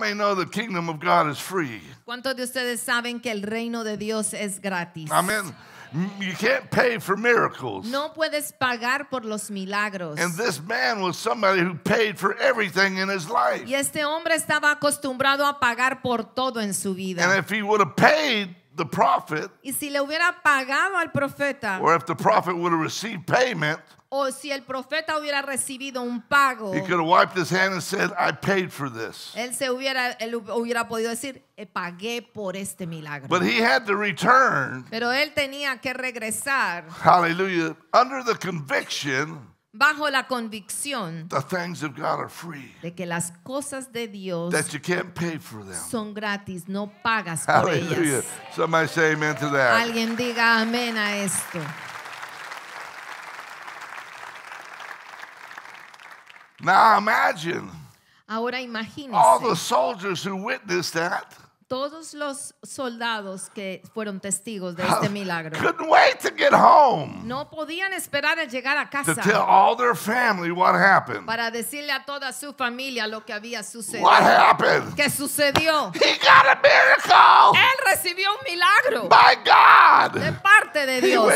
may know the kingdom of God is free. ¿Cuántos de ustedes saben que el reino de Dios es gratis? Amen. You can't pay for miracles. No puedes pagar por los milagros. And this man was somebody who paid for everything in his life. Y este hombre estaba acostumbrado a pagar por todo en su vida. And if he would have paid the prophet, y si le hubiera pagado al profeta, or if the prophet would have received payment, o si el profeta hubiera recibido un pago, he could have wiped his hand and said, "I paid for this." Eh, but he had to return. Pero él tenía que regresar. Hallelujah! Under the conviction bajo la convicción the things of God are free. de que las cosas de Dios that you can't pay for them. son gratis, no pagas Hallelujah. por ellas. Somebody say amen to that. Alguien diga amén a esto. Now imagine Ahora imagínense all the soldiers who witnessed that todos los soldados que fueron testigos de este milagro no podían esperar a llegar a casa para decirle a toda su familia lo que había sucedido. ¿Qué sucedió? Él recibió un milagro de parte de Dios.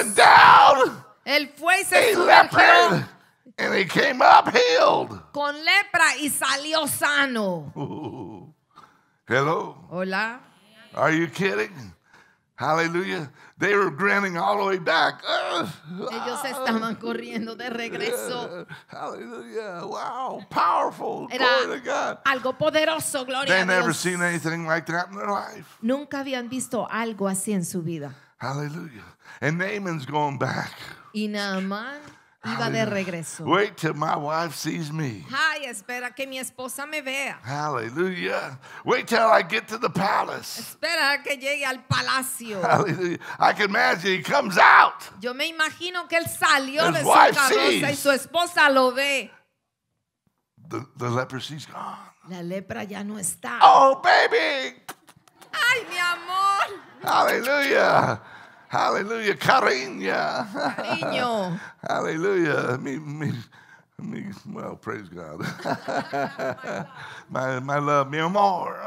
Él fue y con lepra y salió sano. Hello? Hola. Are you kidding? Hallelujah. They were grinning all the way back. Ellos estaban corriendo de regreso. hallelujah. Wow. Powerful. Era Glory to God. Algo poderoso, gloria They a Dios. never seen anything like that in their life. Nunca habían visto algo así en su vida. Hallelujah. And Naaman's going back. Y Naaman Iba de regreso. Wait till my wife sees me. Ay, espera que mi esposa me vea. Hallelujah. Wait till I get to the palace. Espera que llegue al palacio. Hallelujah. I can imagine he comes out. Yo me imagino que él salió His de su carroza y su esposa lo ve. The, the leprosy's gone. La lepra ya no está. Oh, baby. Ay, mi amor. Hallelujah. Hallelujah. Cariño. Cariño. Hallelujah. Me, me, me, well, praise God. my, my love, mi amor.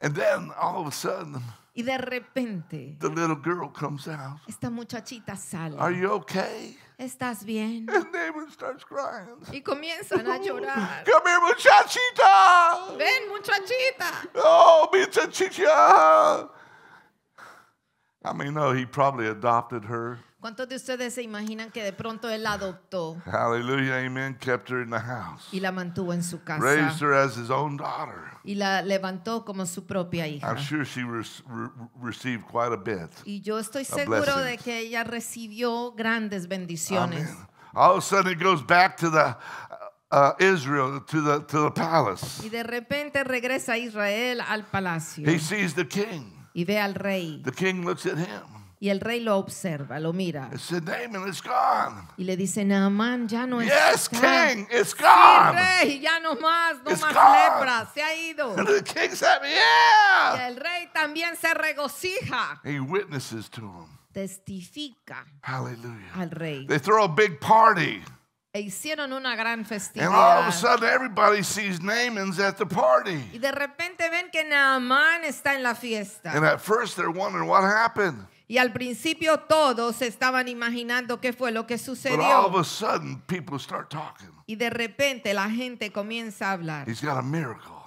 And then all of a sudden, y de repente, the little girl comes out. Esta muchachita sale. Are you okay? ¿Estás bien? And David starts crying. Y comienzan a llorar. Come here, muchachita. Ven, muchachita. Oh, mi muchachita. I mean, no, he probably adopted her. ¿Cuántos de ustedes se imaginan que de pronto él la adoptó Hallelujah, amen. Kept her in the house. y la mantuvo en su casa Raised her as his own daughter. y la levantó como su propia hija? I'm sure she re- re- received quite a bit. Y yo estoy seguro de que ella recibió grandes bendiciones. Amen. All of a sudden, it goes back to the uh, Israel, to the to the palace. Y de repente regresa Israel al palacio. He sees the king. y ve al rey. Y el rey lo observa, lo mira. Y le dice, Naaman ya no yes, King, rey, ya no más, se ha ido. Y el rey también se regocija. Testifica al rey. They throw a big party. E hicieron una gran festividad. Y de repente ven que Naaman está en la fiesta. Y al principio todos estaban imaginando qué fue lo que sucedió. Y de repente la gente comienza a hablar.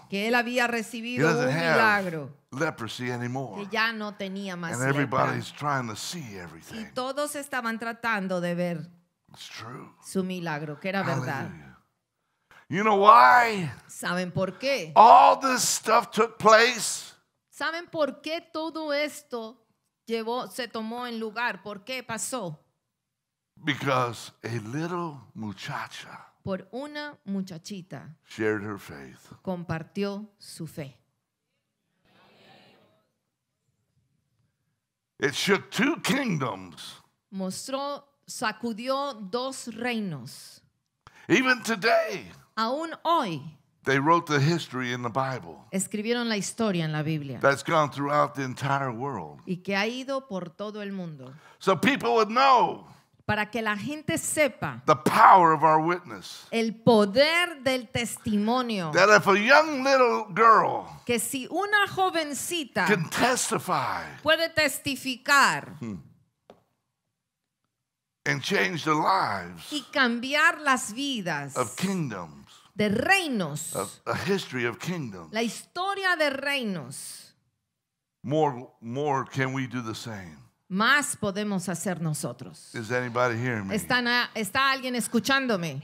Que él había recibido un milagro. Que ya no tenía más And Y todos estaban tratando de ver su milagro, que era verdad. You know why? ¿Saben por qué? All this stuff took place. ¿Saben por qué todo esto llevó, se tomó en lugar? ¿Por qué pasó? Because a little muchacha por una muchachita shared her faith. compartió su fe. It shook two kingdoms. Mostró sacudió dos reinos. aún hoy, Escribieron la historia en la Biblia. Y que ha ido por todo el mundo. Para que la gente sepa el poder del testimonio. que si una jovencita puede testificar. Hmm. and change the lives y cambiar las vidas of kingdoms, de reinos, of a history of kingdoms. la historia de reinos. More, more can we do the same? Más podemos hacer nosotros. Is anybody hearing me? ¿Está alguien escuchándome?